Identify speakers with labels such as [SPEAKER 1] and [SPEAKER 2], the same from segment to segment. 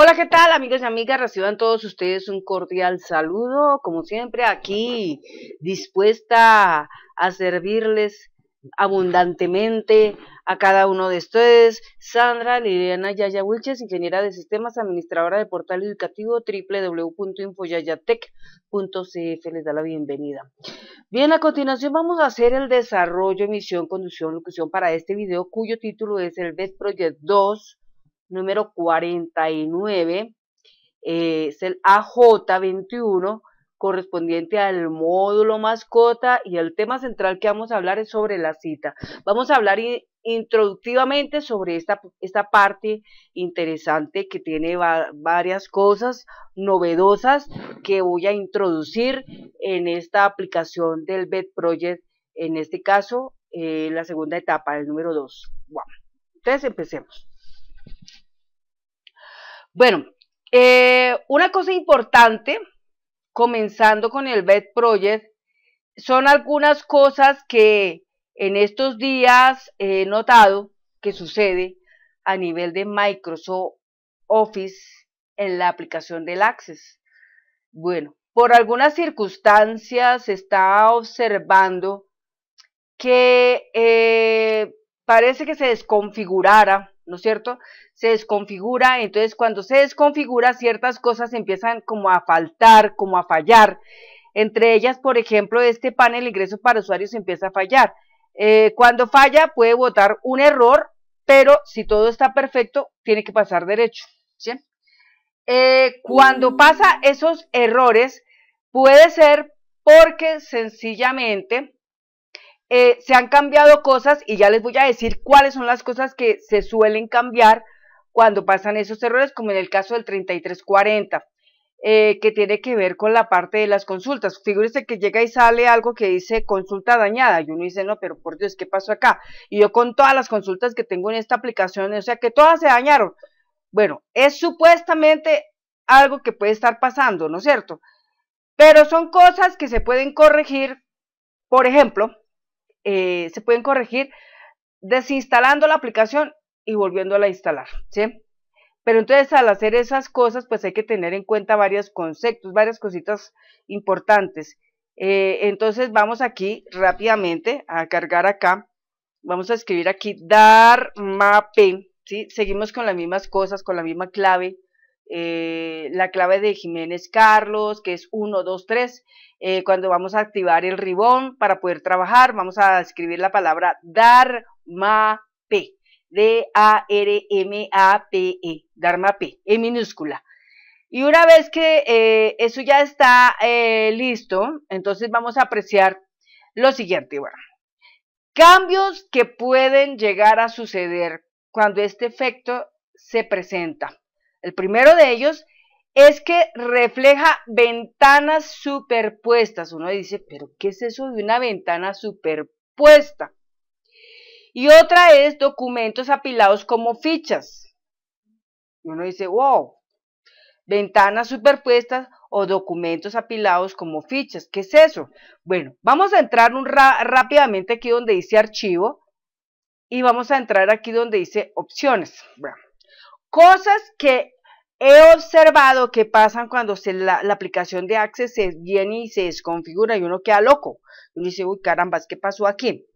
[SPEAKER 1] Hola, ¿qué tal amigas y amigas? Reciban todos ustedes un cordial saludo, como siempre aquí, dispuesta a servirles abundantemente a cada uno de ustedes. Sandra Liliana Yaya Wilches, ingeniera de sistemas, administradora de portal educativo www.infoyayatec.cf. Les da la bienvenida. Bien, a continuación vamos a hacer el desarrollo, emisión, conducción, locución para este video, cuyo título es el Best Project 2 número 49, eh, es el AJ21 correspondiente al módulo mascota y el tema central que vamos a hablar es sobre la cita. Vamos a hablar introductivamente sobre esta, esta, parte interesante que tiene varias cosas novedosas que voy a introducir en esta aplicación del BED Project, en este caso eh, la segunda etapa, el número 2. entonces empecemos. Bueno, eh, una cosa importante, comenzando con el Bed Project, son algunas cosas que en estos días he notado que sucede a nivel de Microsoft Office en la aplicación del Access. Bueno, por algunas circunstancias se está observando que eh, parece que se desconfigurara ¿no es cierto? Se desconfigura, entonces cuando se desconfigura ciertas cosas empiezan como a faltar, como a fallar. Entre ellas, por ejemplo, este panel ingreso para usuarios empieza a fallar. Eh, cuando falla puede votar un error, pero si todo está perfecto, tiene que pasar derecho. ¿sí? Eh, cuando mm. pasa esos errores, puede ser porque sencillamente eh, se han cambiado cosas y ya les voy a decir cuáles son las cosas que se suelen cambiar cuando pasan esos errores, como en el caso del 3340, eh, que tiene que ver con la parte de las consultas. Figúrese que llega y sale algo que dice consulta dañada, y uno dice, no, pero por Dios, ¿qué pasó acá? Y yo con todas las consultas que tengo en esta aplicación, o sea, que todas se dañaron. Bueno, es supuestamente algo que puede estar pasando, ¿no es cierto? Pero son cosas que se pueden corregir, por ejemplo, eh, se pueden corregir desinstalando la aplicación y volviéndola a instalar, ¿sí? Pero entonces al hacer esas cosas, pues hay que tener en cuenta varios conceptos, varias cositas importantes. Eh, entonces vamos aquí rápidamente a cargar acá, vamos a escribir aquí dar mape, ¿sí? Seguimos con las mismas cosas, con la misma clave, eh, la clave de Jiménez Carlos, que es 1, 2, 3. cuando vamos a activar el ribón para poder trabajar, vamos a escribir la palabra DARMAP. D-A-R-M-A-P-E. DARMAP, en minúscula. Y una vez que eh, eso ya está eh, listo, entonces vamos a apreciar lo siguiente. cambios que pueden llegar a suceder cuando este efecto se presenta. El primero de ellos es que refleja ventanas superpuestas. Uno dice, pero ¿qué es eso de una ventana superpuesta? Y otra es documentos apilados como fichas. Uno dice, wow, ventanas superpuestas o documentos apilados como fichas. ¿Qué es eso? Bueno, vamos a entrar un rápidamente aquí donde dice archivo y vamos a entrar aquí donde dice opciones. Bueno. Cosas que he observado que pasan cuando se la, aplicación de Access se viene y se desconfigura y uno queda loco. Uno dice, uy, carambas, ¿qué pasó aquí?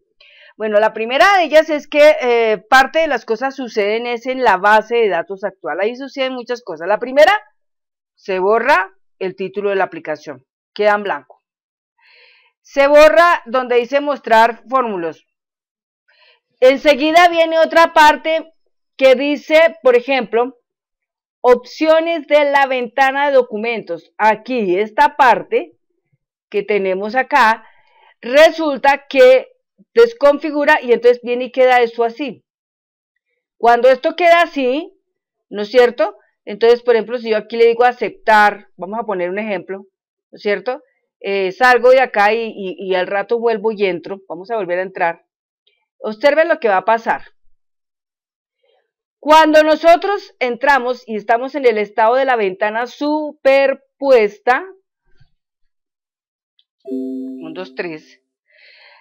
[SPEAKER 1] Bueno, la primera de ellas es que eh, parte de las cosas suceden es en la base de datos actual. Ahí suceden muchas cosas. La primera, se borra el título de la aplicación, queda en blanco. Se borra donde dice mostrar fórmulas. Enseguida viene otra parte que dice, por ejemplo, opciones de la ventana de documentos. Aquí, esta parte que tenemos acá, resulta que desconfigura y entonces viene y queda esto así. Cuando esto queda así, ¿no es cierto? Entonces, por ejemplo, si yo aquí le digo aceptar, vamos a poner un ejemplo, ¿no es cierto? Eh, salgo de acá y, y al rato vuelvo y entro, vamos a volver a entrar. Observen lo que va a pasar. Cuando nosotros entramos y estamos en el estado de la ventana superpuesta, 1, 2, 3,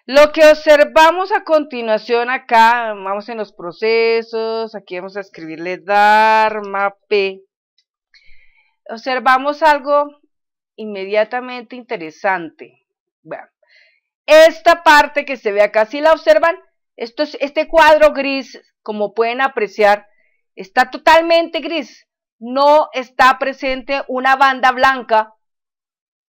[SPEAKER 1] lo que observamos a continuación acá, vamos en los procesos, aquí vamos a escribirle Dharma P. Observamos algo inmediatamente interesante. Bueno, esta parte que se ve acá, si la observan, Esto este cuadro gris, como pueden apreciar, Está totalmente gris. No está presente una banda blanca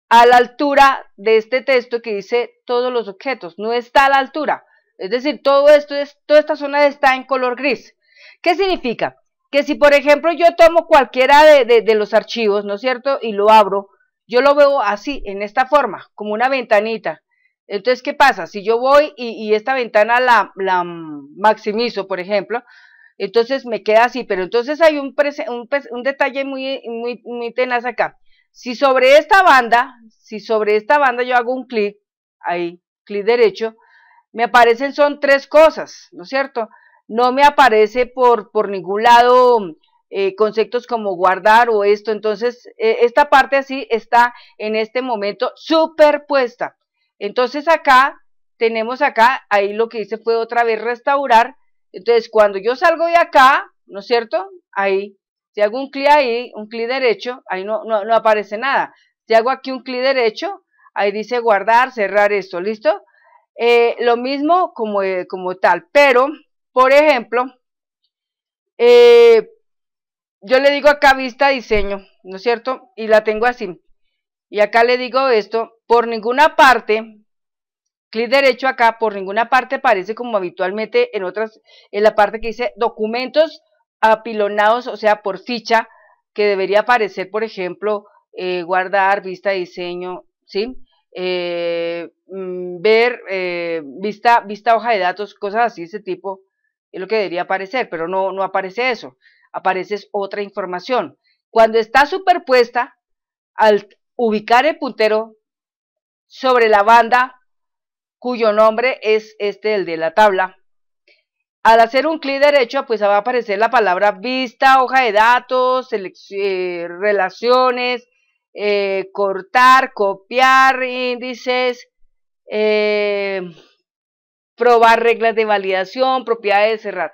[SPEAKER 1] a la altura de este texto que dice todos los objetos. No está a la altura. Es decir, todo esto es, toda esta zona está en color gris. ¿Qué significa? Que si, por ejemplo, yo tomo cualquiera de, los archivos, ¿no es cierto? Y lo abro, yo lo veo así, en esta forma, como una ventanita. Entonces, ¿qué pasa? Si yo voy y, y esta ventana la, la maximizo, por ejemplo, entonces me queda así, pero entonces hay un, un, detalle muy, tenaz acá. Si sobre esta banda, si sobre esta banda yo hago un clic, ahí, clic derecho, me aparecen son tres cosas, ¿no es cierto? No me aparece por, por ningún lado eh, conceptos como guardar o esto, entonces eh, esta parte así está en este momento superpuesta. Entonces acá tenemos acá, ahí lo que hice fue otra vez restaurar, entonces, cuando yo salgo de acá, ¿no es cierto? Ahí, si hago un clic ahí, un clic derecho, ahí no, no, aparece nada. Si hago aquí un clic derecho, ahí dice guardar, cerrar esto, ¿listo? Eh, lo mismo como, eh, como tal, pero, por ejemplo, eh, yo le digo acá vista diseño, ¿no es cierto? Y la tengo así. Y acá le digo esto, por ninguna parte clic derecho acá por ninguna parte aparece como habitualmente en otras, en la parte que dice documentos apilonados, o sea, por ficha, que debería aparecer, por ejemplo, eh, guardar, vista, diseño, ¿sí? Eh, mm, ver, eh, vista, vista hoja de datos, cosas así, ese tipo, es lo que debería aparecer, pero no, no aparece eso, aparece otra información. Cuando está superpuesta, al ubicar el puntero sobre la banda cuyo nombre es este, el de la tabla. Al hacer un clic derecho, pues va a aparecer la palabra vista, hoja de datos, eh, relaciones, eh, cortar, copiar índices, eh, probar reglas de validación, propiedades de cerrar.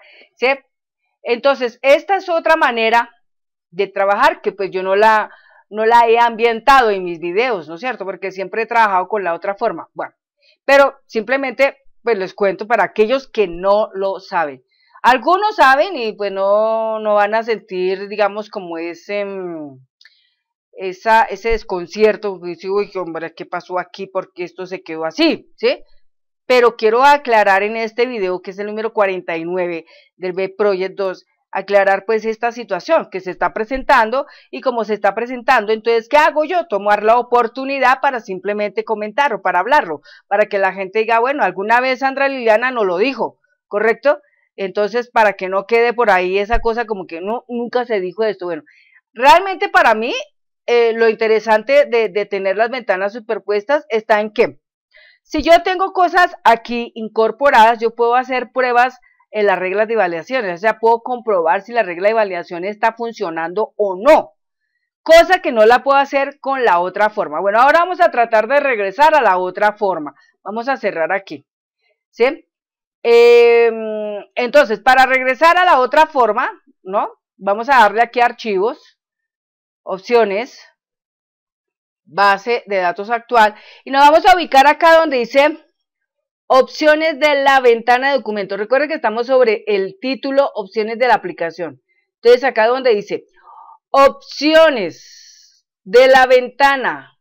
[SPEAKER 1] Entonces, esta es otra manera de trabajar que pues yo no la, no la he ambientado en mis videos, ¿no es cierto? Porque siempre he trabajado con la otra forma. Bueno, pero simplemente pues les cuento para aquellos que no lo saben. Algunos saben y pues no, van a sentir, digamos, como ese, mm, ese desconcierto, uy, hombre, ¿qué pasó aquí? porque esto se quedó así? ¿Sí? Pero quiero aclarar en este video, que es el número 49 del B Project 2, aclarar pues esta situación que se está presentando y como se está presentando, entonces, ¿qué hago yo? Tomar la oportunidad para simplemente comentarlo para hablarlo, para que la gente diga, bueno, alguna vez Sandra Liliana no lo dijo, ¿correcto? Entonces, para que no quede por ahí esa cosa como que no, nunca se dijo esto. Bueno, realmente para mí eh, lo interesante de, de tener las ventanas superpuestas está en que si yo tengo cosas aquí incorporadas, yo puedo hacer pruebas en las reglas de validación, o sea, puedo comprobar si la regla de validación está funcionando o no, cosa que no la puedo hacer con la otra forma. Bueno, ahora vamos a tratar de regresar a la otra forma. Vamos a cerrar aquí, ¿sí? Em, entonces, para regresar a la otra forma, ¿no? Vamos a darle aquí a archivos, opciones, base de datos actual, y nos vamos a ubicar acá donde dice Opciones de la ventana de documentos. Recuerden que estamos sobre el título opciones de la aplicación. Entonces acá donde dice opciones de la ventana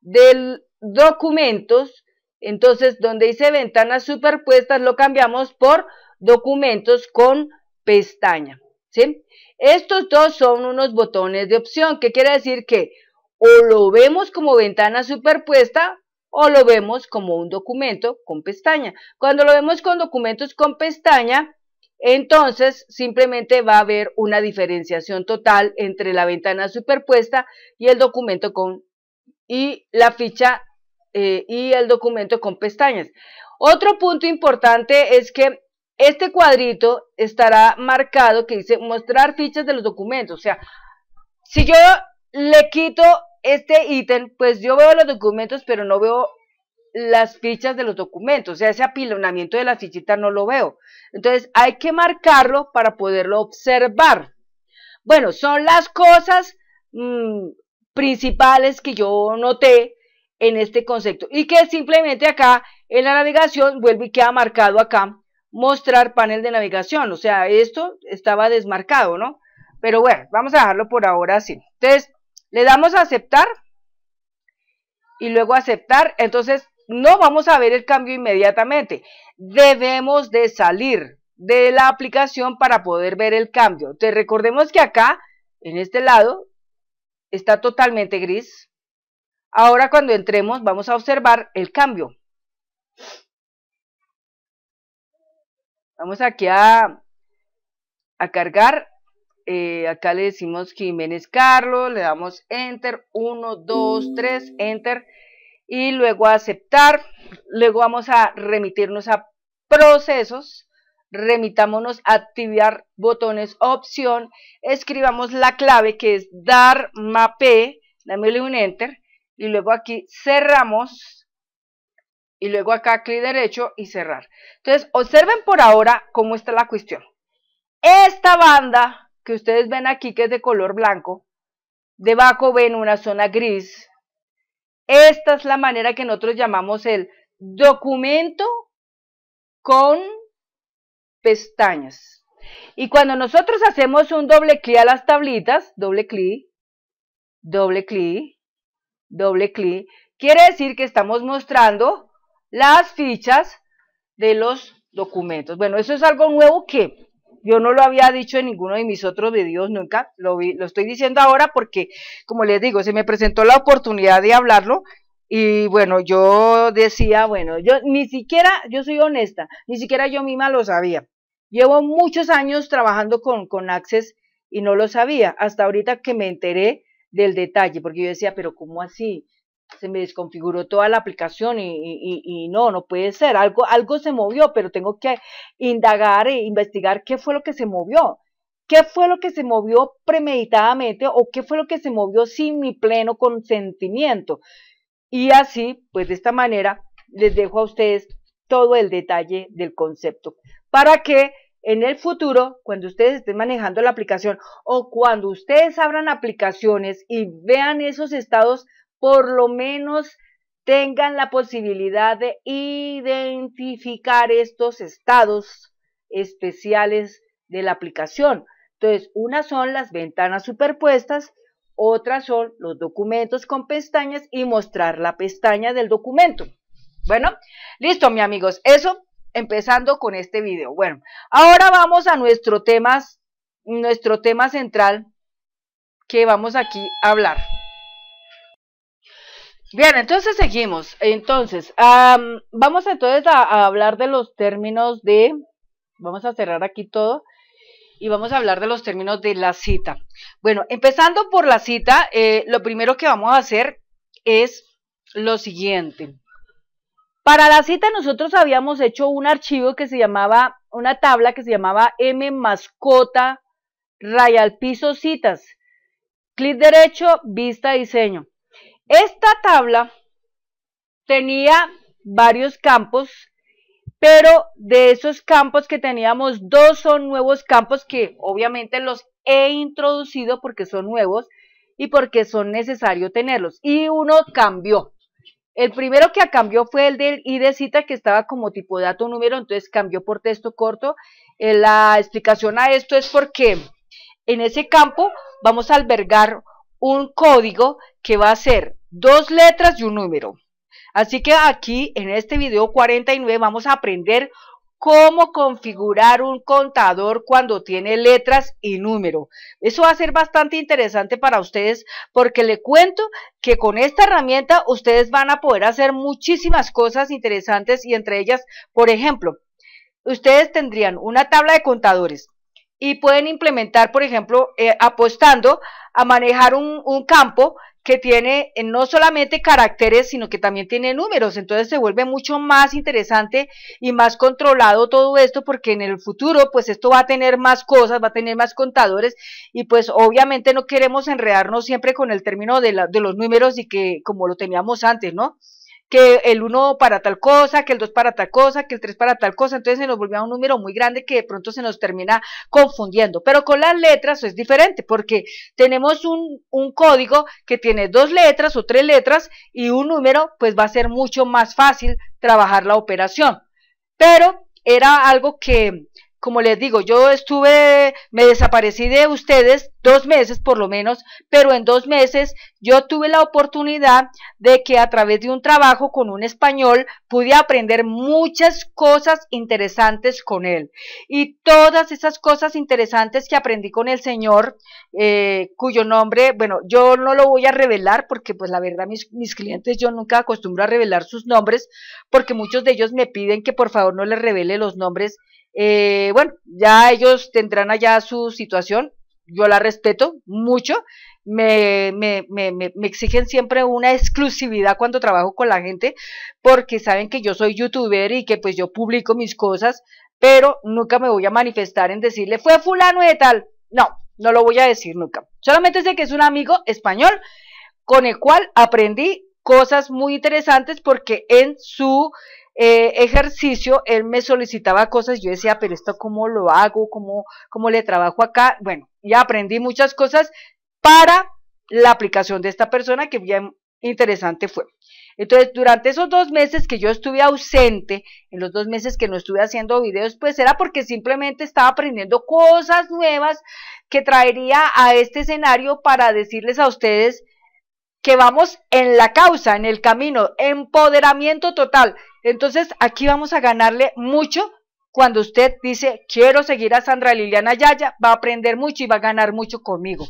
[SPEAKER 1] de documentos, entonces donde dice ventanas superpuestas lo cambiamos por documentos con pestaña. ¿sí? Estos dos son unos botones de opción, que quiere decir que o lo vemos como ventana superpuesta o lo vemos como un documento con pestaña. Cuando lo vemos con documentos con pestaña, entonces simplemente va a haber una diferenciación total entre la ventana superpuesta y el documento con y la ficha eh, y el documento con pestañas. Otro punto importante es que este cuadrito estará marcado que dice mostrar fichas de los documentos. O sea, si yo le quito este ítem, pues yo veo los documentos, pero no veo las fichas de los documentos, o sea, ese apilonamiento de las fichitas no lo veo. Entonces, hay que marcarlo para poderlo observar. Bueno, son las cosas mm, principales que yo noté en este concepto y que simplemente acá en la navegación vuelve y queda marcado acá mostrar panel de navegación, o sea, esto estaba desmarcado, ¿no? Pero bueno, vamos a dejarlo por ahora así. Entonces, le damos a aceptar y luego aceptar. Entonces, no vamos a ver el cambio inmediatamente. Debemos de salir de la aplicación para poder ver el cambio. Te recordemos que acá, en este lado, está totalmente gris. Ahora cuando entremos vamos a observar el cambio. Vamos aquí a, a cargar eh, acá le decimos Jiménez Carlos, le damos enter, 1, 2, 3, enter, y luego aceptar, luego vamos a remitirnos a procesos, remitámonos a activar botones opción, escribamos la clave que es dar mape, dámele un enter, y luego aquí cerramos, y luego acá clic derecho y cerrar. Entonces, observen por ahora cómo está la cuestión. Esta banda que ustedes ven aquí, que es de color blanco, debajo ven una zona gris. Esta es la manera que nosotros llamamos el documento con pestañas. Y cuando nosotros hacemos un doble clic a las tablitas, doble clic, doble clic, doble clic, quiere decir que estamos mostrando las fichas de los documentos. Bueno, eso es algo nuevo que yo no lo había dicho en ninguno de mis otros videos nunca, lo, vi, lo estoy diciendo ahora porque, como les digo, se me presentó la oportunidad de hablarlo y bueno, yo decía, bueno, yo ni siquiera, yo soy honesta, ni siquiera yo misma lo sabía. Llevo muchos años trabajando con, con Access y no lo sabía, hasta ahorita que me enteré del detalle, porque yo decía, pero ¿cómo así? se me desconfiguró toda la aplicación y, no, no puede ser, algo, algo se movió, pero tengo que indagar e investigar qué fue lo que se movió, qué fue lo que se movió premeditadamente o qué fue lo que se movió sin mi pleno consentimiento. Y así, pues de esta manera, les dejo a ustedes todo el detalle del concepto para que en el futuro, cuando ustedes estén manejando la aplicación o cuando ustedes abran aplicaciones y vean esos estados por lo menos tengan la posibilidad de identificar estos estados especiales de la aplicación. Entonces, unas son las ventanas superpuestas, otras son los documentos con pestañas y mostrar la pestaña del documento. Bueno, listo, mi amigos, eso empezando con este video. Bueno, ahora vamos a nuestro tema, nuestro tema central que vamos aquí a hablar. Bien, entonces seguimos. Entonces, vamos entonces a, hablar de los términos de, vamos a cerrar aquí todo y vamos a hablar de los términos de la cita. Bueno, empezando por la cita, eh, lo primero que vamos a hacer es lo siguiente. Para la cita nosotros habíamos hecho un archivo que se llamaba, una tabla que se llamaba M mascota rayal piso citas. Clic derecho, vista diseño. Esta tabla tenía varios campos, pero de esos campos que teníamos, dos son nuevos campos que obviamente los he introducido porque son nuevos y porque son necesarios tenerlos. Y uno cambió. El primero que cambió fue el del ID cita que estaba como tipo dato número, entonces cambió por texto corto. Eh, la explicación a esto es porque en ese campo vamos a albergar un código que va a ser dos letras y un número. Así que aquí en este video 49 vamos a aprender cómo configurar un contador cuando tiene letras y número. Eso va a ser bastante interesante para ustedes porque le cuento que con esta herramienta ustedes van a poder hacer muchísimas cosas interesantes y entre ellas, por ejemplo, ustedes tendrían una tabla de contadores y pueden implementar, por ejemplo, eh, apostando a manejar un campo que tiene eh, no solamente caracteres, sino que también tiene números. Entonces se vuelve mucho más interesante y más controlado todo esto, porque en el futuro, pues esto va a tener más cosas, va a tener más contadores, y pues obviamente no queremos enredarnos siempre con el término de, de los números y que como lo teníamos antes, ¿no? que el uno para tal cosa, que el dos para tal cosa, que el tres para tal cosa, entonces se nos volvía un número muy grande que de pronto se nos termina confundiendo. Pero con las letras es diferente, porque tenemos un, un código que tiene dos letras o tres letras y un número, pues va a ser mucho más fácil trabajar la operación. Pero era algo que, como les digo, yo estuve, me desaparecí de ustedes dos meses por lo menos, pero en dos meses yo tuve la oportunidad de que a través de un trabajo con un español pude aprender muchas cosas interesantes con él. Y todas esas cosas interesantes que aprendí con el señor, eh, cuyo nombre, bueno, yo no lo voy a revelar porque pues la verdad mis, mis clientes yo nunca acostumbro a revelar sus nombres porque muchos de ellos me piden que por favor no les revele los nombres eh, bueno, ya ellos tendrán allá su situación, yo la respeto mucho, me, me, me, exigen siempre una exclusividad cuando trabajo con la gente, porque saben que yo soy youtuber y que pues yo publico mis cosas, pero nunca me voy a manifestar en decirle, fue fulano de tal. No, no lo voy a decir nunca. Solamente sé que es un amigo español con el cual aprendí cosas muy interesantes porque en su eh, ejercicio, él me solicitaba cosas, yo decía, pero esto cómo lo hago, cómo, cómo le trabajo acá. Bueno, ya aprendí muchas cosas para la aplicación de esta persona que bien interesante fue. Entonces, durante esos dos meses que yo estuve ausente, en los dos meses que no estuve haciendo videos, pues era porque simplemente estaba aprendiendo cosas nuevas que traería a este escenario para decirles a ustedes que vamos en la causa, en el camino, empoderamiento total. Entonces, aquí vamos a ganarle mucho cuando usted dice, quiero seguir a Sandra Liliana Yaya, va a aprender mucho y va a ganar mucho conmigo.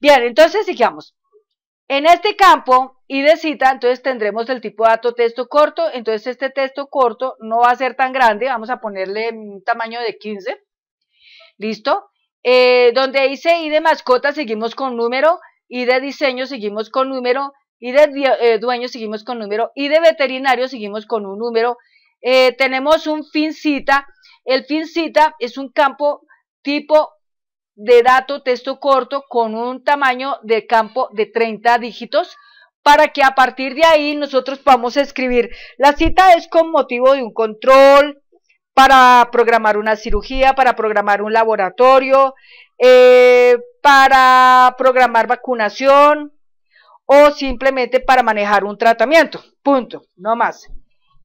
[SPEAKER 1] Bien, entonces sigamos. En este campo, y de cita, entonces tendremos el tipo de dato texto corto, entonces este texto corto no va a ser tan grande, vamos a ponerle un tamaño de 15, ¿listo? Eh, donde dice I de mascota seguimos con número, y de diseño seguimos con número, y de eh, dueño seguimos con número y de veterinario seguimos con un número. Eh, tenemos un fin cita. El fin cita es un campo tipo de dato texto corto con un tamaño de campo de 30 dígitos para que a partir de ahí nosotros podamos escribir. La cita es con motivo de un control, para programar una cirugía, para programar un laboratorio, eh, para programar vacunación, o simplemente para manejar un tratamiento. Punto, no más.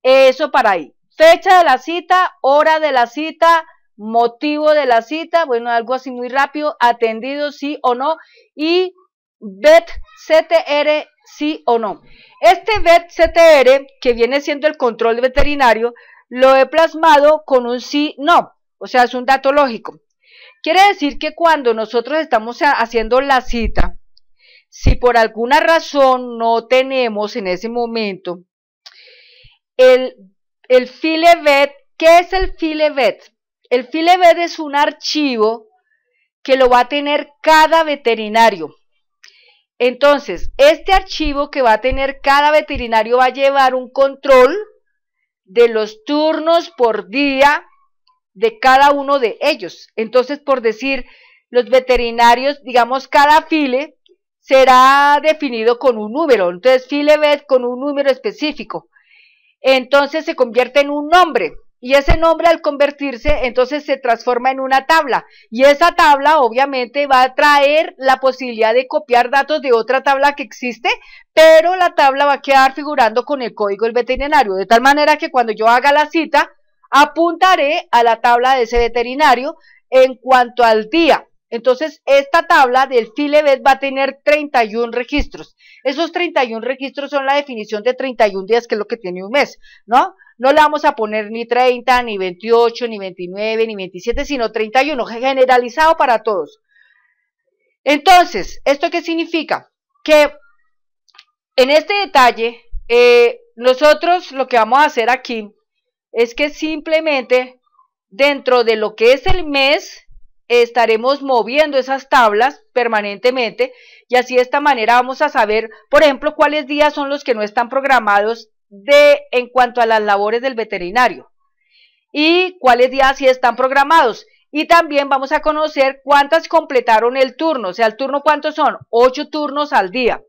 [SPEAKER 1] Eso para ahí. Fecha de la cita, hora de la cita, motivo de la cita, bueno, algo así muy rápido, atendido sí o no, y BET CTR sí o no. Este vet CTR, que viene siendo el control veterinario, lo he plasmado con un sí, no, o sea, es un dato lógico. Quiere decir que cuando nosotros estamos haciendo la cita, si por alguna razón no tenemos en ese momento el, el filevet, ¿qué es el filevet? El filevet es un archivo que lo va a tener cada veterinario. Entonces, este archivo que va a tener cada veterinario va a llevar un control de los turnos por día de cada uno de ellos. Entonces, por decir, los veterinarios, digamos, cada file será definido con un número, entonces Filebet con un número específico. Entonces se convierte en un nombre y ese nombre al convertirse entonces se transforma en una tabla y esa tabla obviamente va a traer la posibilidad de copiar datos de otra tabla que existe, pero la tabla va a quedar figurando con el código del veterinario, de tal manera que cuando yo haga la cita apuntaré a la tabla de ese veterinario en cuanto al día entonces, esta tabla del Filebet va a tener 31 registros. Esos 31 registros son la definición de 31 días, que es lo que tiene un mes, ¿no? No le vamos a poner ni 30, ni 28, ni 29, ni 27, sino 31, generalizado para todos. Entonces, ¿esto qué significa? Que en este detalle, eh, nosotros lo que vamos a hacer aquí es que simplemente dentro de lo que es el mes, estaremos moviendo esas tablas permanentemente y así de esta manera vamos a saber, por ejemplo, cuáles días son los que no están programados de, en cuanto a las labores del veterinario y cuáles días sí están programados. Y también vamos a conocer cuántas completaron el turno, o sea, el turno cuántos son, ocho turnos al día.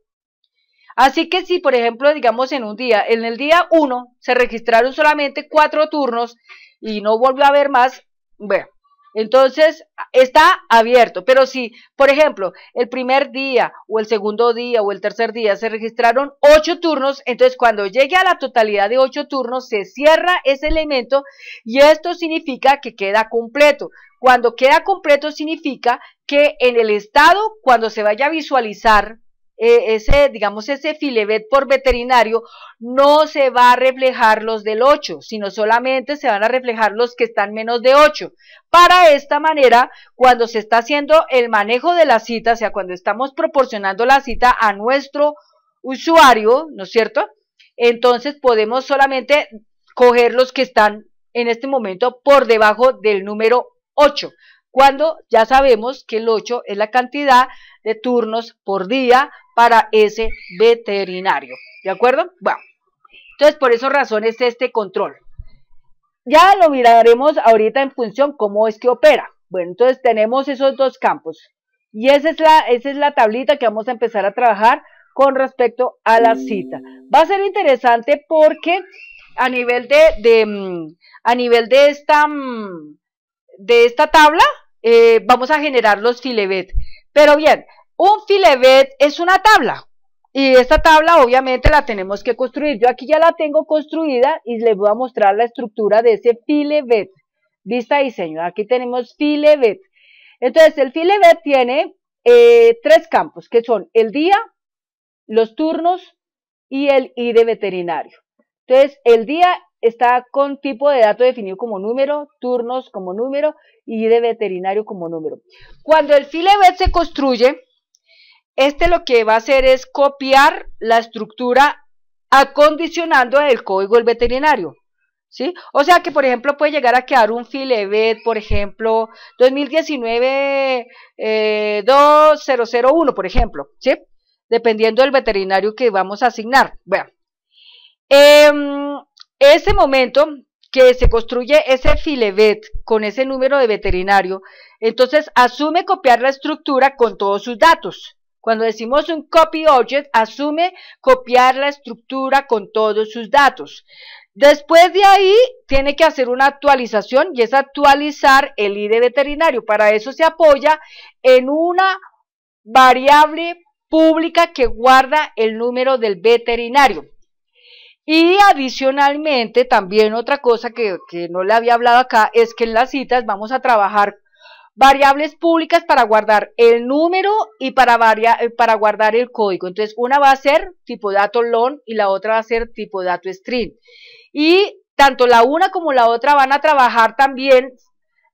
[SPEAKER 1] Así que si, por ejemplo, digamos en un día, en el día uno se registraron solamente cuatro turnos y no volvió a haber más, bueno, entonces, está abierto, pero si, por ejemplo, el primer día o el segundo día o el tercer día se registraron ocho turnos, entonces cuando llegue a la totalidad de ocho turnos se cierra ese elemento y esto significa que queda completo. Cuando queda completo significa que en el estado, cuando se vaya a visualizar e, ese, digamos, ese filevet por veterinario, no se va a reflejar los del 8, sino solamente se van a reflejar los que están menos de 8. Para esta manera, cuando se está haciendo el manejo de la cita, o sea, cuando estamos proporcionando la cita a nuestro usuario, ¿no es cierto? Entonces podemos solamente coger los que están en este momento por debajo del número 8 cuando ya sabemos que el 8 es la cantidad de turnos por día para ese veterinario. ¿De acuerdo? Bueno, entonces por esas razones este control. Ya lo miraremos ahorita en función cómo es que opera. Bueno, entonces tenemos esos dos campos. Y esa es la, es la tablita que vamos a empezar a trabajar con respecto a la cita. Va a ser interesante porque a nivel de, mm, a nivel de esta mm, de esta tabla eh, vamos a generar los filebet. Pero bien, un filebet es una tabla. Y esta tabla obviamente la tenemos que construir. Yo aquí ya la tengo construida y les voy a mostrar la estructura de ese filebet. Vista diseño. Aquí tenemos filebet. Entonces el filebet tiene eh, tres campos que son el día, los turnos y el I de veterinario. Entonces el día está con tipo de dato definido como número, turnos como número y de veterinario como número. Cuando el filevet se construye, este lo que va a hacer es copiar la estructura acondicionando el código del veterinario. ¿Sí? O sea que, por ejemplo, puede llegar a quedar un filevet, por ejemplo, 2019-2001, eh, por ejemplo, ¿sí? Dependiendo del veterinario que vamos a asignar. Bueno, em, ese momento que se construye ese filevet con ese número de veterinario, entonces asume copiar la estructura con todos sus datos. Cuando decimos un copy object, asume copiar la estructura con todos sus datos. Después de ahí, tiene que hacer una actualización y es actualizar el ID veterinario. Para eso se apoya en una variable pública que guarda el número del veterinario. Y adicionalmente, también otra cosa que, no le había hablado acá, es que en las citas vamos a trabajar variables públicas para guardar el número y para, eh, para guardar el código. Entonces, una va a ser tipo dato long y la otra va a ser tipo dato string. Y tanto la una como la otra van a trabajar también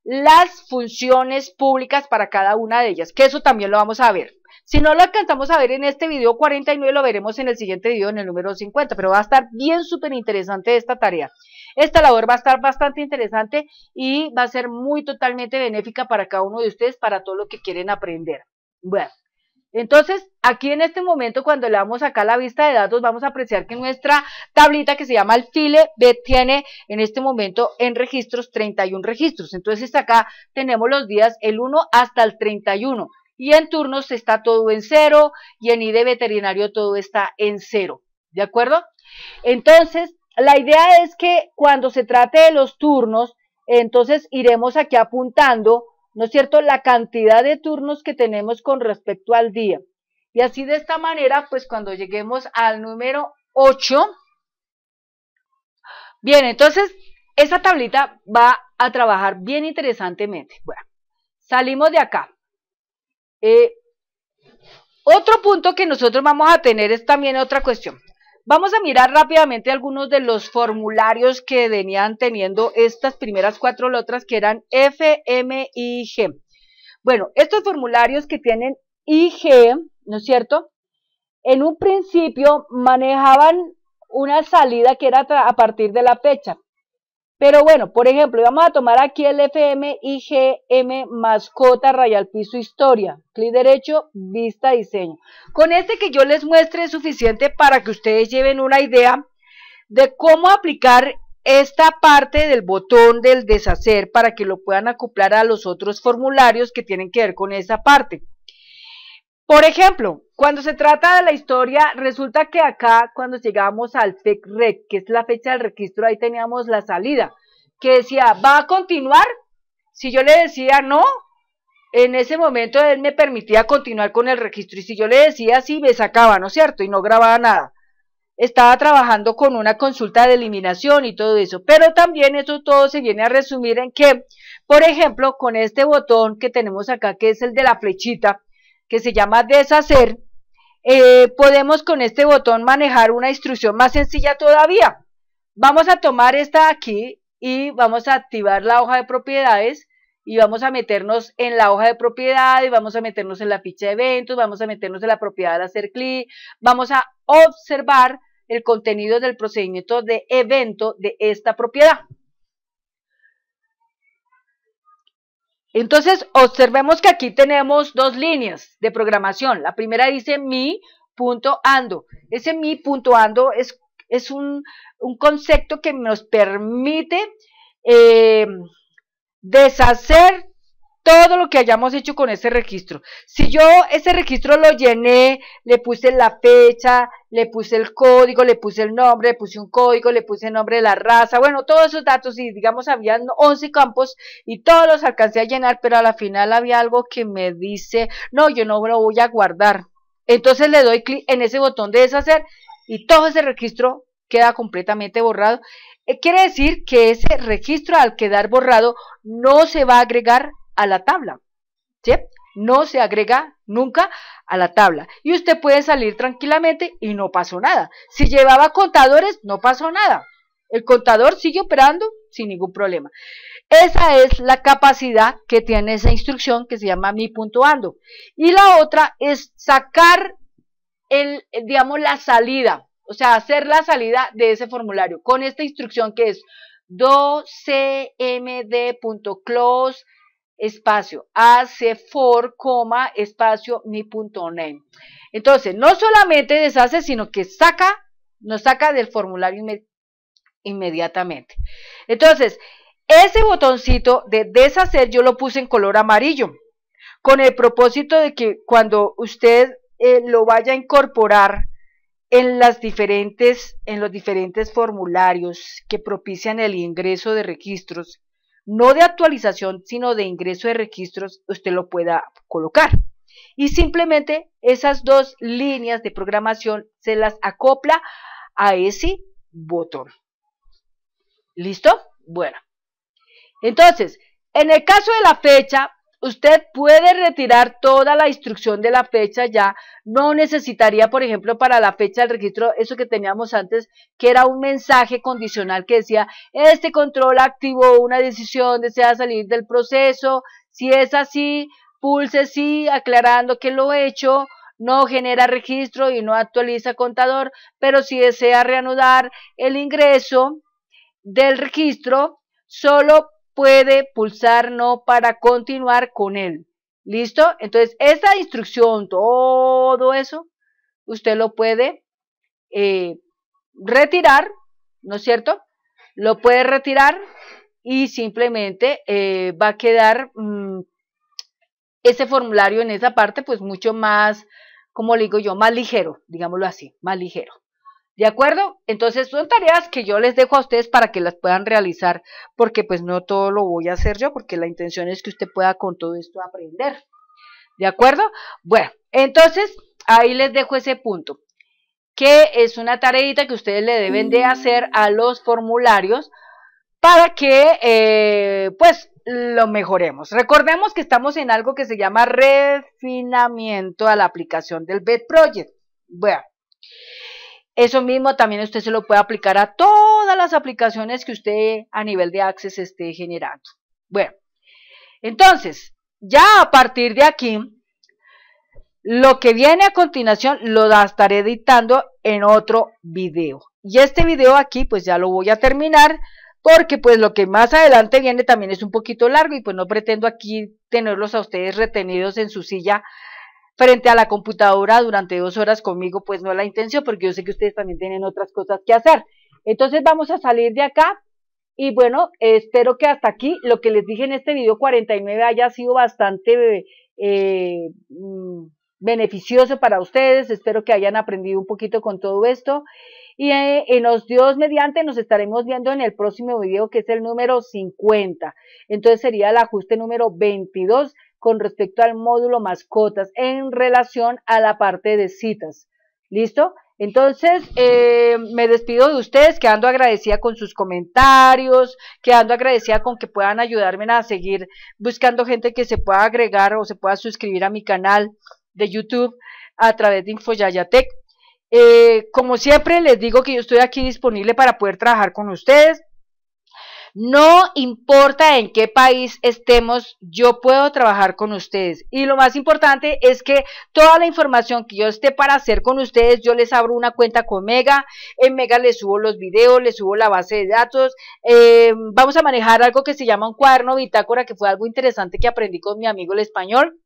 [SPEAKER 1] las funciones públicas para cada una de ellas, que eso también lo vamos a ver. Si no lo alcanzamos a ver en este video 49, lo veremos en el siguiente video en el número 50, pero va a estar bien súper interesante esta tarea. Esta labor va a estar bastante interesante y va a ser muy totalmente benéfica para cada uno de ustedes, para todo lo que quieren aprender. Bueno, entonces, aquí en este momento, cuando le damos acá la vista de datos, vamos a apreciar que nuestra tablita que se llama el file B tiene en este momento en registros 31 registros. Entonces, acá tenemos los días el 1 hasta el 31. Y en turnos está todo en cero y en ID veterinario todo está en cero. ¿De acuerdo? Entonces, la idea es que cuando se trate de los turnos, entonces iremos aquí apuntando, ¿no es cierto?, la cantidad de turnos que tenemos con respecto al día. Y así de esta manera, pues cuando lleguemos al número 8, bien, entonces esa tablita va a trabajar bien interesantemente. Bueno, salimos de acá. Eh, otro punto que nosotros vamos a tener es también otra cuestión. Vamos a mirar rápidamente algunos de los formularios que venían teniendo estas primeras cuatro letras que eran F, M y G. Bueno, estos formularios que tienen IG, ¿no es cierto? En un principio manejaban una salida que era a partir de la fecha. Pero bueno, por ejemplo, vamos a tomar aquí el FM mascota rayal piso historia. Clic derecho, vista diseño. Con este que yo les muestre es suficiente para que ustedes lleven una idea de cómo aplicar esta parte del botón del deshacer para que lo puedan acoplar a los otros formularios que tienen que ver con esa parte. Por ejemplo, cuando se trata de la historia, resulta que acá, cuando llegamos al FECREC, que es la fecha del registro, ahí teníamos la salida, que decía, ¿va a continuar? Si yo le decía no, en ese momento él me permitía continuar con el registro, y si yo le decía sí, me sacaba, ¿no es cierto? Y no grababa nada. Estaba trabajando con una consulta de eliminación y todo eso, pero también eso todo se viene a resumir en que, por ejemplo, con este botón que tenemos acá, que es el de la flechita, que se llama deshacer, eh, podemos con este botón manejar una instrucción más sencilla todavía. Vamos a tomar esta de aquí y vamos a activar la hoja de propiedades y vamos a meternos en la hoja de propiedades, vamos a meternos en la ficha de eventos, vamos a meternos en la propiedad de hacer clic, vamos a observar el contenido del procedimiento de evento de esta propiedad. Entonces, observemos que aquí tenemos dos líneas de programación. La primera dice mi.ando. Ese mi.ando es, es un, concepto que nos permite eh, deshacer todo lo que hayamos hecho con ese registro. Si yo ese registro lo llené, le puse la fecha, le puse el código, le puse el nombre, le puse un código, le puse el nombre de la raza, bueno, todos esos datos y digamos había 11 campos y todos los alcancé a llenar, pero a la final había algo que me dice, no, yo no lo voy a guardar. Entonces le doy clic en ese botón de deshacer y todo ese registro queda completamente borrado. Eh, quiere decir que ese registro al quedar borrado no se va a agregar a la tabla. ¿sí? No se agrega nunca a la tabla. Y usted puede salir tranquilamente y no pasó nada. Si llevaba contadores, no pasó nada. El contador sigue operando sin ningún problema. Esa es la capacidad que tiene esa instrucción que se llama mi puntuando Y la otra es sacar el, digamos, la salida, o sea, hacer la salida de ese formulario con esta instrucción que es docmd.close espacio hace coma, espacio mi punto name. Entonces, no solamente deshace, sino que saca, nos saca del formulario inmediatamente. Entonces, ese botoncito de deshacer yo lo puse en color amarillo, con el propósito de que cuando usted eh, lo vaya a incorporar en, las diferentes, en los diferentes formularios que propician el ingreso de registros, no de actualización, sino de ingreso de registros, usted lo pueda colocar. Y simplemente esas dos líneas de programación se las acopla a ese botón. ¿Listo? Bueno. Entonces, en el caso de la fecha, Usted puede retirar toda la instrucción de la fecha ya. No necesitaría, por ejemplo, para la fecha del registro, eso que teníamos antes, que era un mensaje condicional que decía, este control activó una decisión, desea salir del proceso. Si es así, pulse sí, aclarando que lo he hecho. No genera registro y no actualiza contador, pero si desea reanudar el ingreso del registro, solo puede pulsar no para continuar con él. ¿Listo? Entonces, esta instrucción, todo eso, usted lo puede eh, retirar, ¿no es cierto? Lo puede retirar y simplemente eh, va a quedar mm, ese formulario en esa parte, pues mucho más, como digo yo, más ligero, digámoslo así, más ligero. ¿De acuerdo? Entonces son tareas que yo les dejo a ustedes para que las puedan realizar, porque pues no todo lo voy a hacer yo, porque la intención es que usted pueda con todo esto aprender. ¿De acuerdo? Bueno, entonces ahí les dejo ese punto, que es una tareita que ustedes le deben de hacer a los formularios para que eh, pues lo mejoremos. Recordemos que estamos en algo que se llama refinamiento a la aplicación del BED Project. Bueno. Eso mismo también usted se lo puede aplicar a todas las aplicaciones que usted a nivel de Access esté generando. Bueno, entonces, ya a partir de aquí, lo que viene a continuación lo estaré editando en otro video. Y este video aquí, pues ya lo voy a terminar, porque pues lo que más adelante viene también es un poquito largo y pues no pretendo aquí tenerlos a ustedes retenidos en su silla frente a la computadora durante dos horas conmigo, pues no la intención, porque yo sé que ustedes también tienen otras cosas que hacer. Entonces vamos a salir de acá y bueno, espero que hasta aquí lo que les dije en este video 49 haya sido bastante eh, mm, beneficioso para ustedes. Espero que hayan aprendido un poquito con todo esto. Y eh, en los Dios mediante nos estaremos viendo en el próximo video que es el número 50. Entonces sería el ajuste número 22 con respecto al módulo mascotas en relación a la parte de citas. ¿Listo? Entonces, eh, me despido de ustedes, quedando agradecida con sus comentarios, quedando agradecida con que puedan ayudarme a seguir buscando gente que se pueda agregar o se pueda suscribir a mi canal de YouTube a través de Infoyayatec. Eh, como siempre, les digo que yo estoy aquí disponible para poder trabajar con ustedes. No importa en qué país estemos, yo puedo trabajar con ustedes. Y lo más importante es que toda la información que yo esté para hacer con ustedes, yo les abro una cuenta con Mega. En Mega les subo los videos, les subo la base de datos. Eh, vamos a manejar algo que se llama un cuaderno bitácora, que fue algo interesante que aprendí con mi amigo el español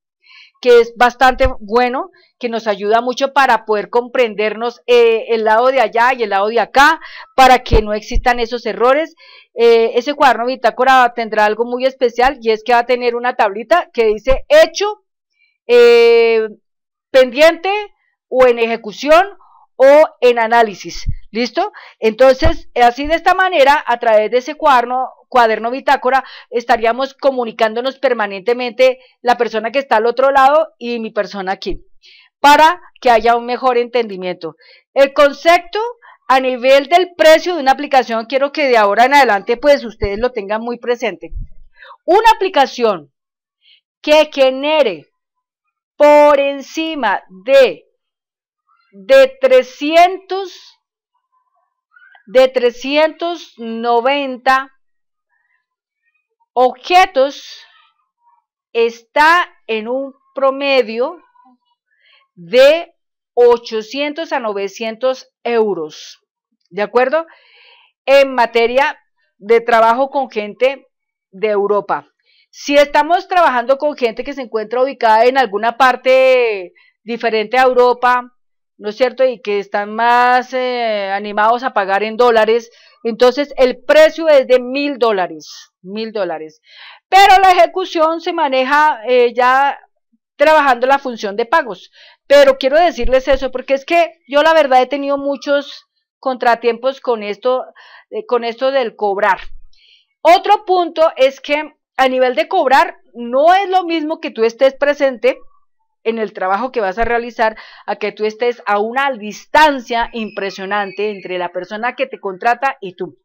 [SPEAKER 1] que es bastante bueno, que nos ayuda mucho para poder comprendernos eh, el lado de allá y el lado de acá, para que no existan esos errores. Eh, ese cuaderno bitácora tendrá algo muy especial y es que va a tener una tablita que dice hecho, eh, pendiente o en ejecución o en análisis. ¿Listo? Entonces, así de esta manera, a través de ese cuaderno cuaderno bitácora estaríamos comunicándonos permanentemente la persona que está al otro lado y mi persona aquí, para que haya un mejor entendimiento. El concepto a nivel del precio de una aplicación, quiero que de ahora en adelante pues ustedes lo tengan muy presente. Una aplicación que genere por encima de, de 300 de 390 objetos está en un promedio de 800 a 900 euros, ¿de acuerdo? En materia de trabajo con gente de Europa. Si estamos trabajando con gente que se encuentra ubicada en alguna parte diferente a Europa, ¿no es cierto? Y que están más eh, animados a pagar en dólares, entonces el precio es de mil dólares mil dólares. Pero la ejecución se maneja eh, ya trabajando la función de pagos. Pero quiero decirles eso porque es que yo la verdad he tenido muchos contratiempos con esto, eh, con esto del cobrar. Otro punto es que a nivel de cobrar no es lo mismo que tú estés presente en el trabajo que vas a realizar a que tú estés a una distancia impresionante entre la persona que te contrata y tú.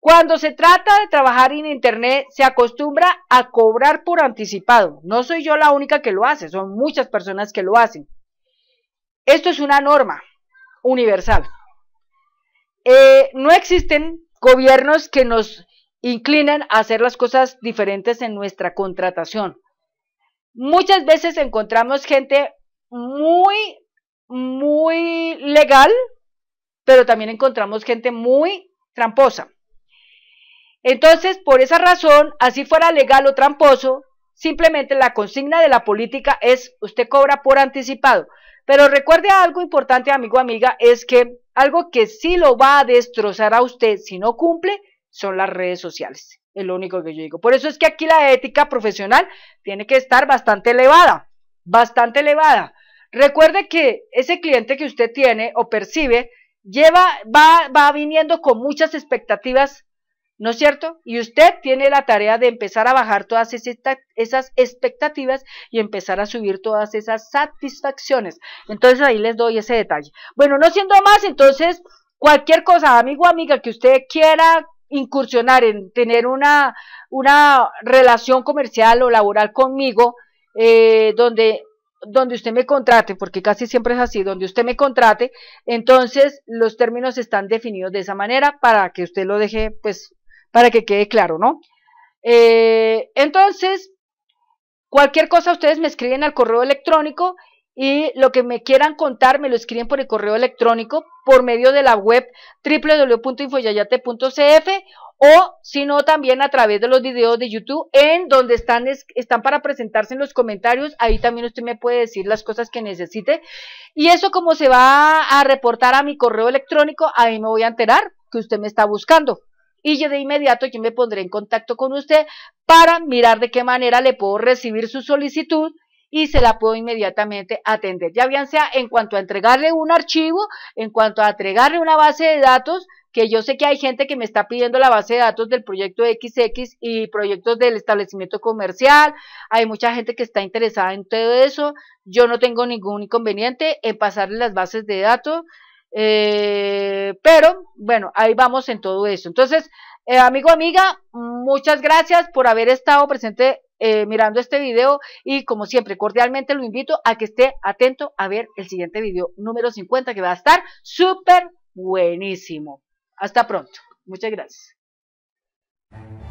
[SPEAKER 1] Cuando se trata de trabajar en Internet, se acostumbra a cobrar por anticipado. No soy yo la única que lo hace, son muchas personas que lo hacen. Esto es una norma universal. Eh, no existen gobiernos que nos inclinen a hacer las cosas diferentes en nuestra contratación. Muchas veces encontramos gente muy, muy legal, pero también encontramos gente muy tramposa. Entonces, por esa razón, así fuera legal o tramposo, simplemente la consigna de la política es usted cobra por anticipado. Pero recuerde algo importante, amigo, amiga, es que algo que sí lo va a destrozar a usted si no cumple son las redes sociales. Es lo único que yo digo. Por eso es que aquí la ética profesional tiene que estar bastante elevada, bastante elevada. Recuerde que ese cliente que usted tiene o percibe lleva, va, va viniendo con muchas expectativas ¿no es cierto? Y usted tiene la tarea de empezar a bajar todas esas expectativas y empezar a subir todas esas satisfacciones. Entonces ahí les doy ese detalle. Bueno, no siendo más, entonces cualquier cosa, amigo o amiga, que usted quiera incursionar en tener una, una relación comercial o laboral conmigo, eh, donde donde usted me contrate, porque casi siempre es así, donde usted me contrate, entonces los términos están definidos de esa manera para que usted lo deje pues para que quede claro, ¿no? Eh, entonces, cualquier cosa ustedes me escriben al correo electrónico y lo que me quieran contar me lo escriben por el correo electrónico por medio de la web www.infoyayate.cf o si no también a través de los videos de YouTube en donde están, están para presentarse en los comentarios, ahí también usted me puede decir las cosas que necesite y eso como se va a reportar a mi correo electrónico, ahí me voy a enterar que usted me está buscando y yo de inmediato yo me pondré en contacto con usted para mirar de qué manera le puedo recibir su solicitud y se la puedo inmediatamente atender. Ya bien sea en cuanto a entregarle un archivo, en cuanto a entregarle una base de datos, que yo sé que hay gente que me está pidiendo la base de datos del proyecto XX y proyectos del establecimiento comercial, hay mucha gente que está interesada en todo eso, yo no tengo ningún inconveniente en pasarle las bases de datos, eh, pero bueno, ahí vamos en todo eso. Entonces, eh, amigo, amiga, muchas gracias por haber estado presente eh, mirando este video y como siempre, cordialmente lo invito a que esté atento a ver el siguiente video número 50 que va a estar súper buenísimo. Hasta pronto. Muchas gracias.